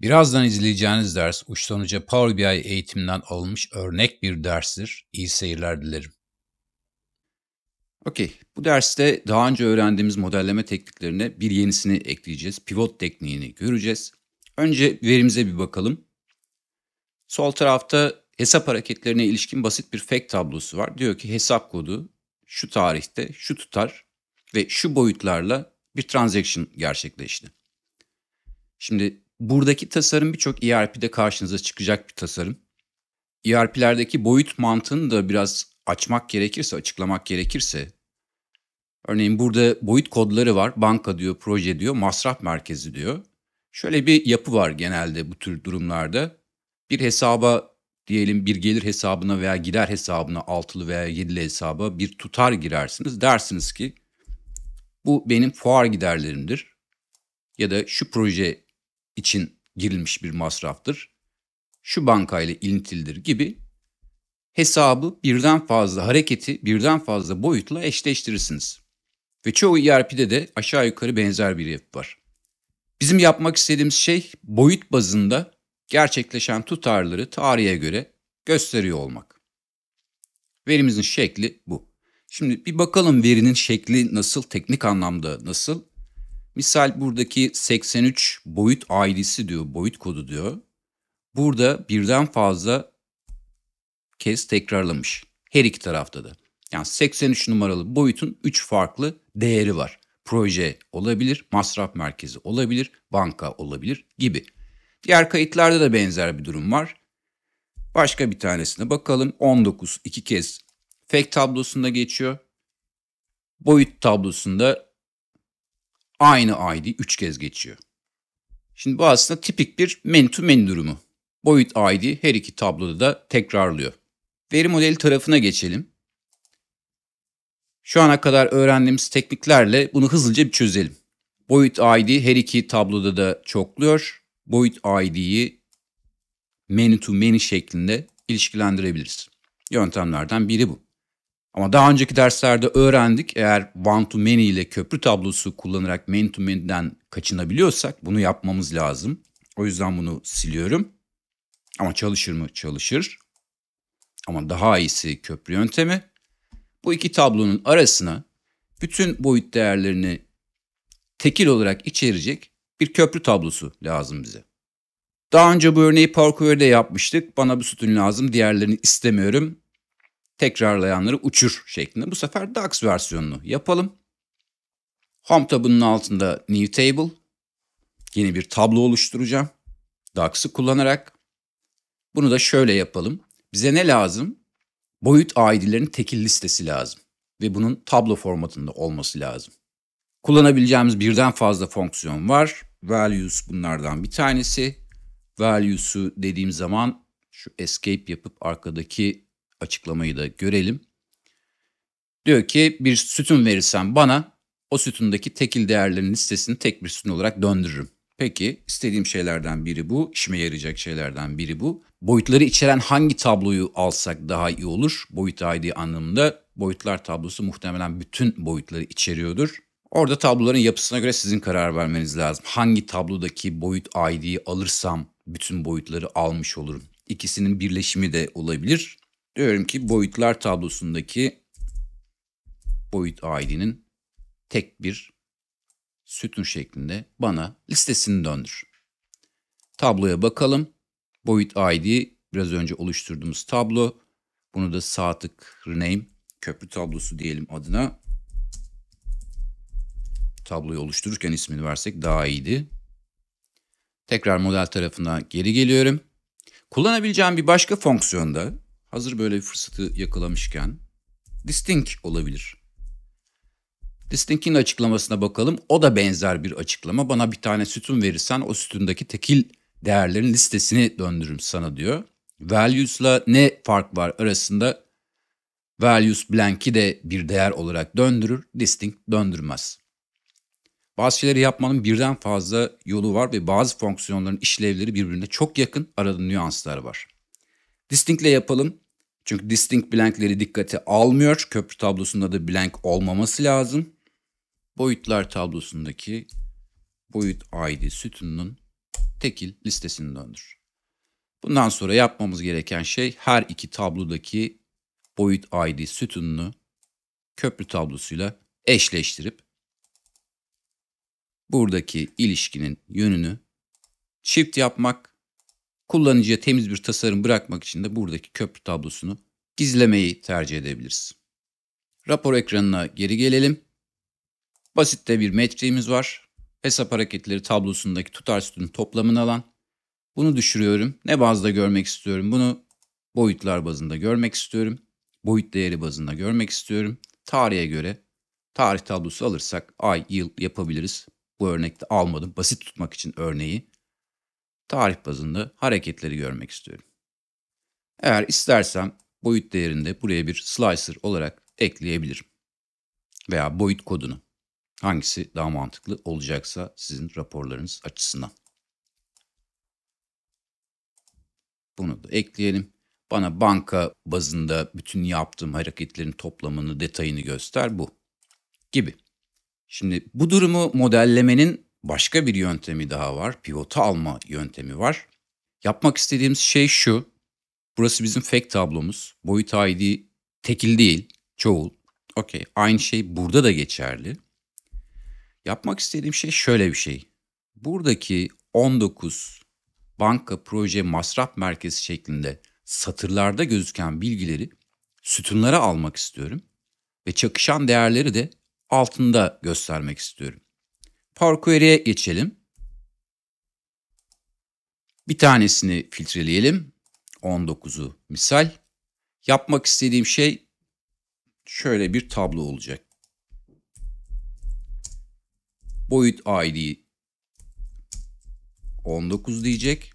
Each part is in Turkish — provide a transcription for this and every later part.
Birazdan izleyeceğiniz ders uçtan uca Power BI eğitiminden alınmış örnek bir derstir. İyi seyirler dilerim. Okey, bu derste daha önce öğrendiğimiz modelleme tekniklerine bir yenisini ekleyeceğiz. Pivot tekniğini göreceğiz. Önce verimize bir bakalım. Sol tarafta hesap hareketlerine ilişkin basit bir fact tablosu var. Diyor ki hesap kodu şu tarihte şu tutar ve şu boyutlarla bir transaction gerçekleşti. Şimdi buradaki tasarım birçok ERP'de karşınıza çıkacak bir tasarım. ERP'lerdeki boyut mantığını da biraz açmak gerekirse, açıklamak gerekirse. Örneğin burada boyut kodları var. Banka diyor, proje diyor, masraf merkezi diyor. Şöyle bir yapı var genelde bu tür durumlarda. Bir hesaba diyelim bir gelir hesabına veya gider hesabına altılı veya yedili hesaba bir tutar girersiniz. Dersiniz ki bu benim fuar giderlerimdir ya da şu proje için girilmiş bir masraftır. Şu bankayla ilintilidir gibi hesabı birden fazla hareketi birden fazla boyutla eşleştirirsiniz. Ve çoğu ERP'de de aşağı yukarı benzer bir yapı var. Bizim yapmak istediğimiz şey boyut bazında gerçekleşen tutarları tarihe göre gösteriyor olmak. Verimizin şekli bu. Şimdi bir bakalım verinin şekli nasıl, teknik anlamda nasıl Misal buradaki 83 boyut ailesi diyor, boyut kodu diyor. Burada birden fazla kez tekrarlamış. Her iki tarafta da. Yani 83 numaralı boyutun 3 farklı değeri var. Proje olabilir, masraf merkezi olabilir, banka olabilir gibi. Diğer kayıtlarda da benzer bir durum var. Başka bir tanesine bakalım. 19 iki kez fake tablosunda geçiyor. Boyut tablosunda aynı ID 3 kez geçiyor. Şimdi bu aslında tipik bir menu to menu durumu. Boyut ID her iki tabloda da tekrarlıyor. Veri modeli tarafına geçelim. Şu ana kadar öğrendiğimiz tekniklerle bunu hızlıca bir çözelim. Boyut ID her iki tabloda da çokluyor. Boyut ID'yi menu to menu şeklinde ilişkilendirebiliriz. Yöntemlerden biri bu. Ama daha önceki derslerde öğrendik eğer one to many ile köprü tablosu kullanarak many to many'den kaçınabiliyorsak bunu yapmamız lazım. O yüzden bunu siliyorum. Ama çalışır mı? Çalışır. Ama daha iyisi köprü yöntemi. Bu iki tablonun arasına bütün boyut değerlerini tekil olarak içerecek bir köprü tablosu lazım bize. Daha önce bu örneği Power Query'de yapmıştık. Bana bu sütun lazım, diğerlerini istemiyorum tekrarlayanları uçur şeklinde. Bu sefer DAX versiyonunu yapalım. Home tabının altında New Table. Yeni bir tablo oluşturacağım. DAX'ı kullanarak. Bunu da şöyle yapalım. Bize ne lazım? Boyut ID'lerin tekil listesi lazım. Ve bunun tablo formatında olması lazım. Kullanabileceğimiz birden fazla fonksiyon var. Values bunlardan bir tanesi. Values'u dediğim zaman şu escape yapıp arkadaki açıklamayı da görelim. Diyor ki bir sütun verirsen bana o sütundaki tekil değerlerin listesini tek bir sütun olarak döndürürüm. Peki istediğim şeylerden biri bu, işime yarayacak şeylerden biri bu. Boyutları içeren hangi tabloyu alsak daha iyi olur? Boyut ID anlamında boyutlar tablosu muhtemelen bütün boyutları içeriyordur. Orada tabloların yapısına göre sizin karar vermeniz lazım. Hangi tablodaki boyut ID'yi alırsam bütün boyutları almış olurum. İkisinin birleşimi de olabilir diyorum ki boyutlar tablosundaki boyut ID'nin tek bir sütun şeklinde bana listesini döndür. Tabloya bakalım. Boyut ID biraz önce oluşturduğumuz tablo. Bunu da sağ tık rename köprü tablosu diyelim adına. Tabloyu oluştururken ismini versek daha iyiydi. Tekrar model tarafına geri geliyorum. Kullanabileceğim bir başka fonksiyonda Hazır böyle bir fırsatı yakalamışken Distinct olabilir. Distinct'in açıklamasına bakalım. O da benzer bir açıklama. Bana bir tane sütun verirsen o sütundaki tekil değerlerin listesini döndürürüm sana diyor. Values'la ne fark var arasında? Values blank'i de bir değer olarak döndürür, distinct döndürmez. Bazı şeyleri yapmanın birden fazla yolu var ve bazı fonksiyonların işlevleri birbirine çok yakın, arada nüanslar var. Distinct'le yapalım. Çünkü distinct blankleri dikkate almıyor. Köprü tablosunda da blank olmaması lazım. Boyutlar tablosundaki boyut ID sütununun tekil listesini döndür. Bundan sonra yapmamız gereken şey her iki tablodaki boyut ID sütununu köprü tablosuyla eşleştirip buradaki ilişkinin yönünü çift yapmak Kullanıcıya temiz bir tasarım bırakmak için de buradaki köprü tablosunu gizlemeyi tercih edebiliriz. Rapor ekranına geri gelelim. Basitte bir metriğimiz var. Hesap hareketleri tablosundaki tutar sütunun toplamını alan. Bunu düşürüyorum. Ne bazda görmek istiyorum? Bunu boyutlar bazında görmek istiyorum. Boyut değeri bazında görmek istiyorum. Tarihe göre tarih tablosu alırsak ay, yıl yapabiliriz. Bu örnekte almadım. Basit tutmak için örneği tarih bazında hareketleri görmek istiyorum. Eğer istersem boyut değerinde buraya bir slicer olarak ekleyebilirim. Veya boyut kodunu. Hangisi daha mantıklı olacaksa sizin raporlarınız açısından. Bunu da ekleyelim. Bana banka bazında bütün yaptığım hareketlerin toplamını, detayını göster bu gibi. Şimdi bu durumu modellemenin başka bir yöntemi daha var. Pivota alma yöntemi var. Yapmak istediğimiz şey şu. Burası bizim fake tablomuz. Boyut ID tekil değil, çoğul. Okey, aynı şey burada da geçerli. Yapmak istediğim şey şöyle bir şey. Buradaki 19 banka proje masraf merkezi şeklinde satırlarda gözüken bilgileri sütunlara almak istiyorum ve çakışan değerleri de altında göstermek istiyorum. Power Query'e geçelim. Bir tanesini filtreleyelim. 19'u misal. Yapmak istediğim şey şöyle bir tablo olacak. Boyut ID 19 diyecek.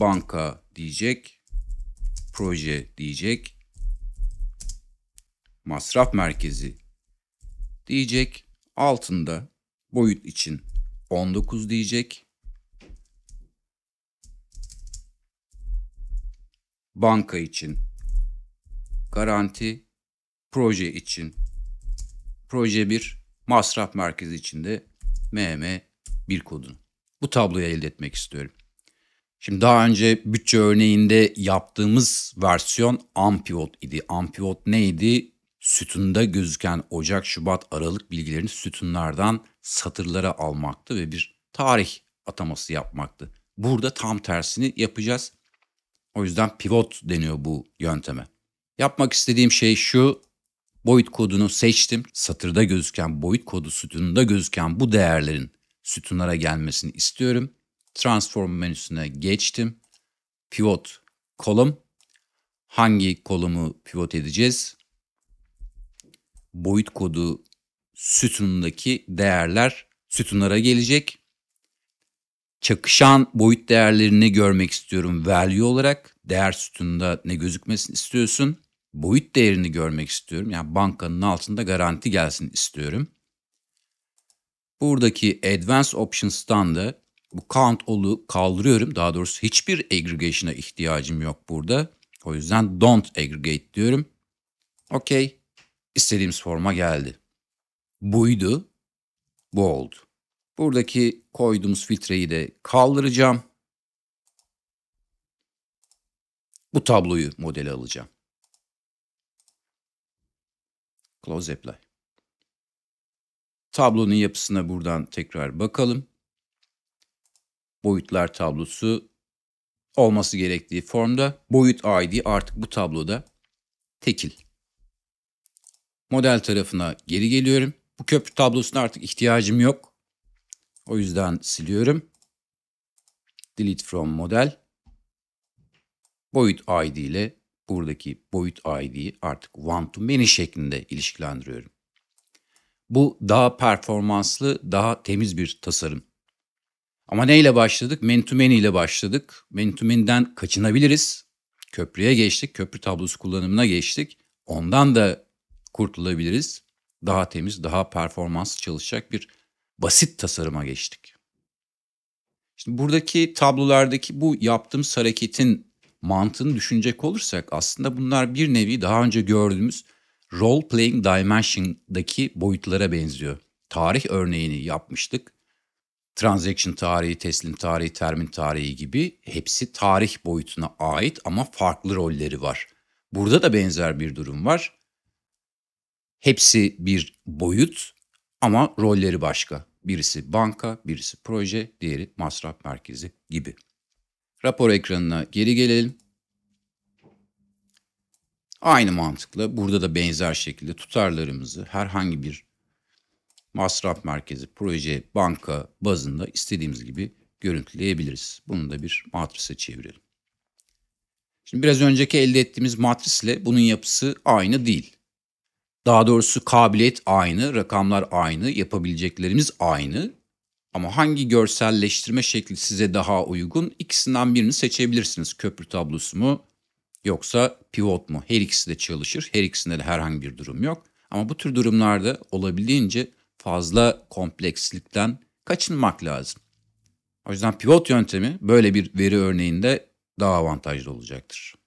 Banka diyecek. Proje diyecek. Masraf merkezi diyecek altında boyut için 19 diyecek. Banka için garanti, proje için proje 1 masraf merkezi içinde MM1 kodunu. Bu tabloyu elde etmek istiyorum. Şimdi daha önce bütçe örneğinde yaptığımız versiyon Ampivot idi. Ampivot neydi? sütunda gözüken Ocak, Şubat, Aralık bilgilerini sütunlardan satırlara almaktı ve bir tarih ataması yapmaktı. Burada tam tersini yapacağız. O yüzden pivot deniyor bu yönteme. Yapmak istediğim şey şu. Boyut kodunu seçtim. Satırda gözüken boyut kodu sütununda gözüken bu değerlerin sütunlara gelmesini istiyorum. Transform menüsüne geçtim. Pivot kolum. Hangi kolumu pivot edeceğiz? boyut kodu sütunundaki değerler sütunlara gelecek. Çakışan boyut değerlerini görmek istiyorum value olarak. Değer sütununda ne gözükmesin istiyorsun? Boyut değerini görmek istiyorum. Yani bankanın altında garanti gelsin istiyorum. Buradaki Advanced Options'tan da bu count all'u kaldırıyorum. Daha doğrusu hiçbir aggregation'a ihtiyacım yok burada. O yüzden don't aggregate diyorum. Okey istediğimiz forma geldi. Buydu, bu oldu. Buradaki koyduğumuz filtreyi de kaldıracağım. Bu tabloyu modele alacağım. Close Apply. Tablonun yapısına buradan tekrar bakalım. Boyutlar tablosu olması gerektiği formda. Boyut ID artık bu tabloda tekil. Model tarafına geri geliyorum. Bu köprü tablosuna artık ihtiyacım yok. O yüzden siliyorum. Delete from model. Boyut ID ile buradaki boyut ID'yi artık one to many şeklinde ilişkilendiriyorum. Bu daha performanslı, daha temiz bir tasarım. Ama neyle başladık? Man to many ile başladık. Man to many'den kaçınabiliriz. Köprüye geçtik, köprü tablosu kullanımına geçtik. Ondan da kurtulabiliriz. Daha temiz, daha performans çalışacak bir basit tasarıma geçtik. Şimdi buradaki tablolardaki bu yaptığım hareketin mantığını düşünecek olursak aslında bunlar bir nevi daha önce gördüğümüz role playing dimension'daki boyutlara benziyor. Tarih örneğini yapmıştık. Transaction tarihi, teslim tarihi, termin tarihi gibi hepsi tarih boyutuna ait ama farklı rolleri var. Burada da benzer bir durum var. Hepsi bir boyut ama rolleri başka. Birisi banka, birisi proje, diğeri masraf merkezi gibi. Rapor ekranına geri gelelim. Aynı mantıkla burada da benzer şekilde tutarlarımızı herhangi bir masraf merkezi, proje, banka bazında istediğimiz gibi görüntüleyebiliriz. Bunu da bir matrise çevirelim. Şimdi biraz önceki elde ettiğimiz matrisle bunun yapısı aynı değil. Daha doğrusu kabiliyet aynı, rakamlar aynı, yapabileceklerimiz aynı. Ama hangi görselleştirme şekli size daha uygun? İkisinden birini seçebilirsiniz. Köprü tablosu mu yoksa pivot mu? Her ikisi de çalışır. Her ikisinde de herhangi bir durum yok. Ama bu tür durumlarda olabildiğince fazla komplekslikten kaçınmak lazım. O yüzden pivot yöntemi böyle bir veri örneğinde daha avantajlı olacaktır.